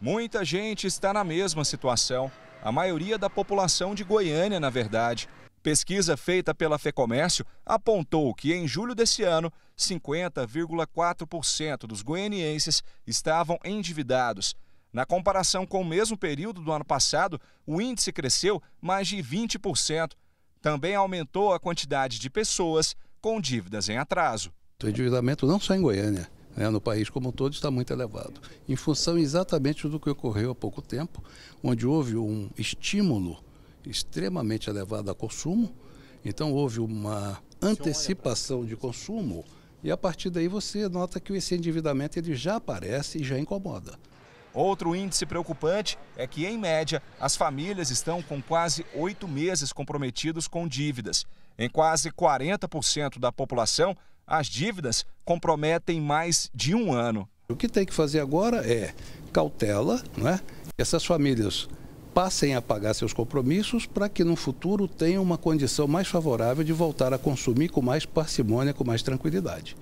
Muita gente está na mesma situação, a maioria da população de Goiânia, na verdade. Pesquisa feita pela Fecomércio apontou que em julho desse ano, 50,4% dos goianienses estavam endividados. Na comparação com o mesmo período do ano passado, o índice cresceu mais de 20%. Também aumentou a quantidade de pessoas com dívidas em atraso. O então, endividamento não só em Goiânia, né, no país como um todo está muito elevado, em função exatamente do que ocorreu há pouco tempo, onde houve um estímulo extremamente elevado a consumo, então houve uma antecipação de consumo e a partir daí você nota que esse endividamento ele já aparece e já incomoda. Outro índice preocupante é que, em média, as famílias estão com quase oito meses comprometidos com dívidas. Em quase 40% da população, as dívidas comprometem mais de um ano. O que tem que fazer agora é cautela, né? essas famílias passem a pagar seus compromissos para que no futuro tenham uma condição mais favorável de voltar a consumir com mais parcimônia, com mais tranquilidade.